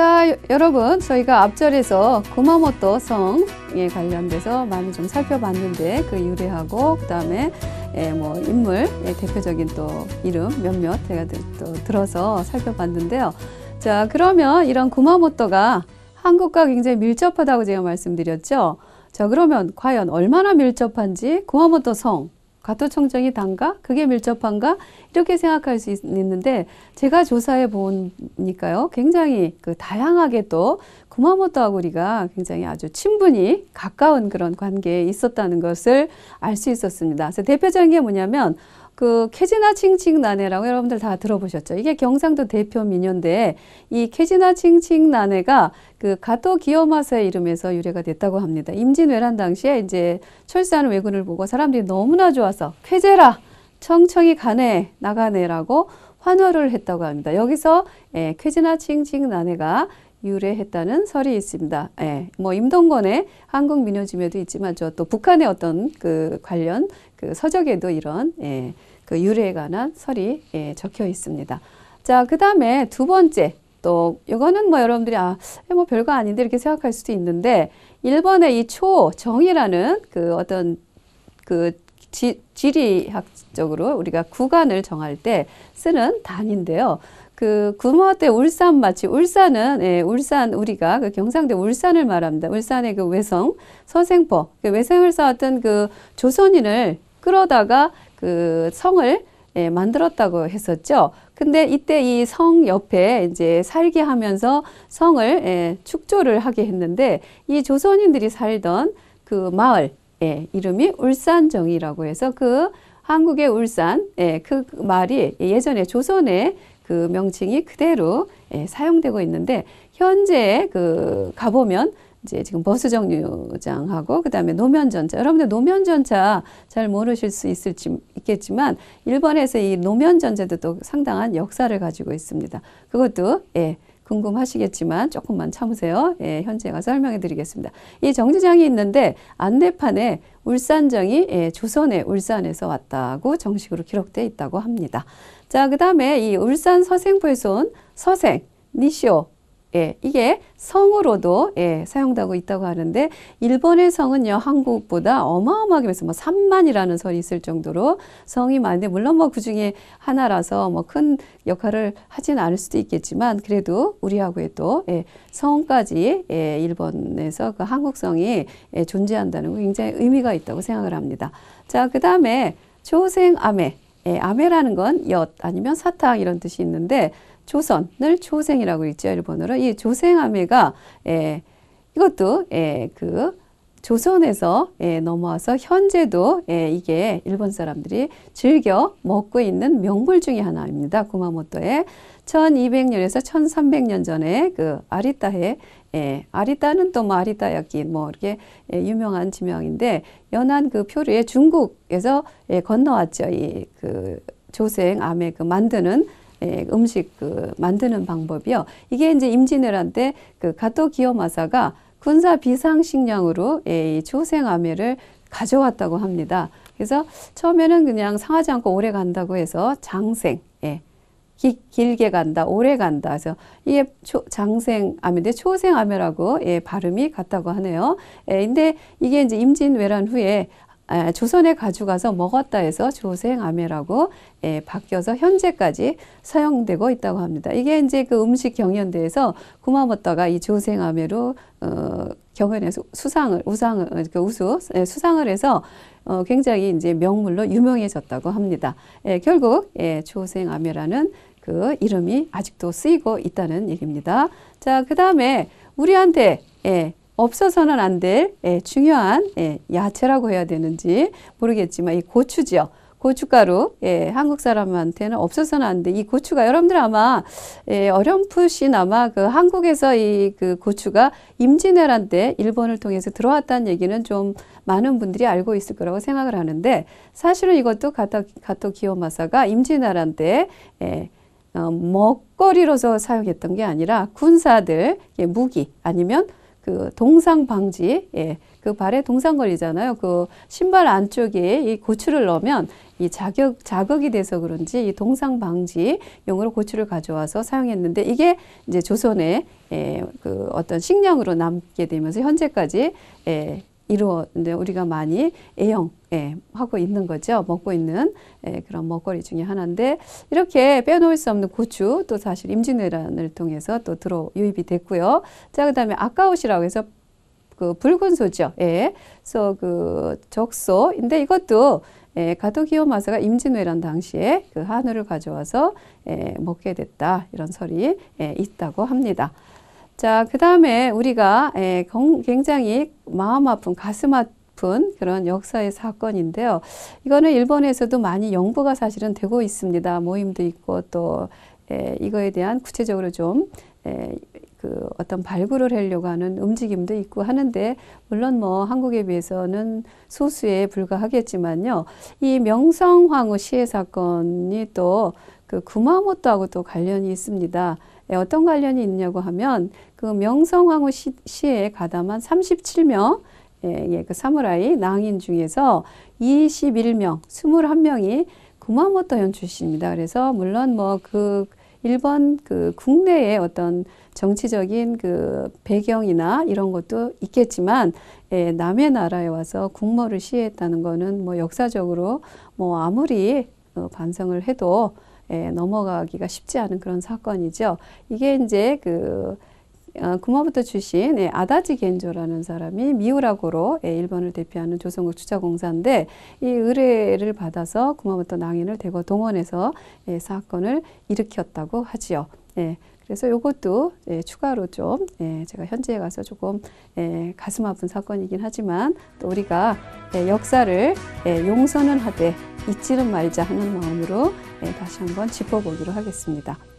자, 여러분 저희가 앞절에서 구마모토 성에 관련돼서 많이 좀 살펴봤는데 그 유래하고 그 다음에 예, 뭐 인물 예, 대표적인 또 이름 몇몇 제가 또 들어서 살펴봤는데요. 자 그러면 이런 구마모토가 한국과 굉장히 밀접하다고 제가 말씀드렸죠. 자 그러면 과연 얼마나 밀접한지 구마모토 성 과도청정이 단가? 그게 밀접한가? 이렇게 생각할 수 있는데 제가 조사해 보니까요. 굉장히 그 다양하게 또 구마모토하고 우리가 굉장히 아주 친분이 가까운 그런 관계에 있었다는 것을 알 수 있었습니다. 그래서 대표적인 게 뭐냐면 그 캐지나 칭칭나네라고 여러분들 다 들어보셨죠? 이게 경상도 대표 민요인데 이 캐지나 칭칭나네가 그 가토 기요마사의 이름에서 유래가 됐다고 합니다. 임진왜란 당시에 이제 철수하 왜군을 보고 사람들이 너무나 좋아서 쾌제라 청청이 가네 나가네라고 환호를 했다고 합니다. 여기서 예, 쾌지나 칭칭나네가 유래했다는 설이 있습니다. 예, 뭐 임동건의 한국 민요즘에도 있지만 저 또 북한의 어떤 그 관련 그 서적에도 이런 예, 그 유래에 관한 설이 예, 적혀 있습니다. 자, 그 다음에 두 번째 또 이거는 뭐 여러분들이 아, 뭐 별거 아닌데 이렇게 생각할 수도 있는데 1번에 이 초정이라는 그 어떤 그 지, 지리학적으로 우리가 구간을 정할 때 쓰는 단인데요. 그 구마 때 울산 마치 울산은 예, 울산 우리가 그 경상대 울산을 말합니다. 울산의 그 외성 서생포 그 외성을 쌓았던 그 조선인을 끌어다가 그 성을 예, 만들었다고 했었죠. 근데 이때 이 성 옆에 이제 살게 하면서 성을 예, 축조를 하게 했는데 이 조선인들이 살던 그 마을 예, 이름이 울산정이라고 해서 그 한국의 울산 예, 그 말이 예전에 조선의 그 명칭이 그대로 예, 사용되고 있는데 현재 그 가보면 이제 지금 버스정 류장하고 그다음에 노면전차 여러분들 노면전차 잘 모르실 수 있을지 있겠지만 일본에서 이 노면전차도 또 상당한 역사를 가지고 있습니다. 그것도 예. 궁금하시겠지만 조금만 참으세요. 예, 현재 가 설명해 드리겠습니다. 이 정지장이 있는데 안내판에 울산정이 예, 조선의 울산에서 왔다고 정식으로 기록돼 있다고 합니다. 자, 그 다음에 이 울산 서생부에서온 서생, 니시오, 예, 이게 성으로도 예, 사용되고 있다고 하는데 일본의 성은요 한국보다 어마어마하게 그서뭐 3만이라는 설이 있을 정도로 성이 많은데 물론 뭐그 중에 하나라서 뭐 큰 역할을 하진 않을 수도 있겠지만 그래도 우리하고의 또 예, 성까지 예, 일본에서 그 한국 성이 예, 존재한다는 거 굉장히 의미가 있다고 생각을 합니다. 자, 그 다음에 조생암에 예, 아메라는 건 엿 아니면 사탕 이런 뜻이 있는데 조선을 초생이라고 읽죠 일본어로 이 조생아메가 예, 이것도 예, 그 조선에서 예, 넘어와서 현재도 예, 이게 일본 사람들이 즐겨 먹고 있는 명물 중의 하나입니다. 구마모토에 1200년에서 1300년 전에 그 아리따해 예, 아리따는 또뭐 아리따야끼 뭐 이렇게 예, 유명한 지명인데 연안 그 표류에 중국에서 예, 건너왔죠. 이 그 조생 암에 그 만드는 예, 음식 그 만드는 방법이요. 이게 이제 임진왜란 때 그 가토 기요마사가 군사 비상식량으로 예, 이 조생아메를 가져왔다고 합니다. 그래서 처음에는 그냥 상하지 않고 오래 간다고 해서 장생, 예, 기, 길게 간다, 오래 간다. 그래서 이게 초, 장생암인데 초생암이라고 예, 발음이 같다고 하네요. 예, 근데 이게 이제 임진왜란 후에 조선에 가져가서 먹었다 해서 조생아메라고 예, 바뀌어서 현재까지 사용되고 있다고 합니다. 이게 이제 그 음식 경연대에서 구마모토가 이 조생아메로 어, 경연에서 수상을 우상을 어, 그 우수 예, 수상을 해서 어, 굉장히 이제 명물로 유명해졌다고 합니다. 예, 결국 예, 조생아메라는 그 이름이 아직도 쓰이고 있다는 얘기입니다. 자, 그 다음에 우리한테 예, 없어서는 안될 예, 중요한 예, 야채라고 해야 되는지 모르겠지만 이고추죠 고춧가루, 예, 한국 사람한테는 없어서는 안 돼. 이 고추가 여러분들 아마 예, 어렴풋이나마 그 한국에서 이 그 고추가 임진왜란 때 일본을 통해서 들어왔다는 얘기는 좀 많은 분들이 알고 있을 거라고 생각을 하는데 사실은 이것도 가토, 가토 기요마사가 임진왜란 때 예, 어, 먹거리로서 사용했던 게 아니라 군사들, 예, 무기 아니면 그 동상 방지, 예, 그 발에 동상 걸리잖아요. 그 신발 안쪽에 이 고추를 넣으면 이 자격, 자극이 돼서 그런지 이 동상 방지용으로 고추를 가져와서 사용했는데 이게 이제 조선의 예, 그 어떤 식량으로 남게 되면서 현재까지 예, 이루어 우리가 많이 애용 예, 하고 있는 거죠. 먹고 있는 예, 그런 먹거리 중에 하나인데 이렇게 빼놓을 수 없는 고추 또 사실 임진왜란을 통해서 또 들어 유입이 됐고요. 자 그다음에 아까우시라고 해서 그 붉은 소죠. 예, 그래서 그 적소. 근데 이것도 예, 가토기요 마사가 임진왜란 당시에 그 한우를 가져와서 예, 먹게 됐다 이런 설이 예, 있다고 합니다. 자, 그 다음에 우리가 예, 굉장히 마음 아픈, 가슴 아픈 그런 역사의 사건인데요. 이거는 일본에서도 많이 연구가 사실은 되고 있습니다. 모임도 있고 또 예, 이거에 대한 구체적으로 좀그 예, 어떤 발굴을 하려고 하는 움직임도 있고 하는데 물론 뭐 한국에 비해서는 소수에 불과하겠지만요. 이 명성황후 시해 사건이 또 그 구마모토하고 또 관련이 있습니다. 어떤 관련이 있냐고 하면 그 명성황후 시, 에 가담한 37명 예, 예, 그 사무라이 낭인 중에서 21명, 21명이 구마모토현 출신입니다. 그래서 물론 뭐 그 일본 그 국내의 어떤 정치적인 그 배경이나 이런 것도 있겠지만 예, 남의 나라에 와서 국모를 시했다는 거는 뭐 역사적으로 뭐 아무리 어, 반성을 해도 예, 넘어가기가 쉽지 않은 그런 사건이죠. 이게 이제 그 어, 구마부터 출신 예, 아다지 겐조라는 사람이 미우라고로 예, 일본을 대표하는 조선국 주자공사인데 이 의뢰를 받아서 구마부터 낭인을 대거 동원해서 예, 사건을 일으켰다고 하지요. 예, 그래서 이것도 예, 추가로 좀 예, 제가 현지에 가서 조금 예, 가슴 아픈 사건이긴 하지만 또 우리가 예, 역사를 용서는 하되 잊지는 말자 하는 마음으로 다시 한번 짚어보기로 하겠습니다.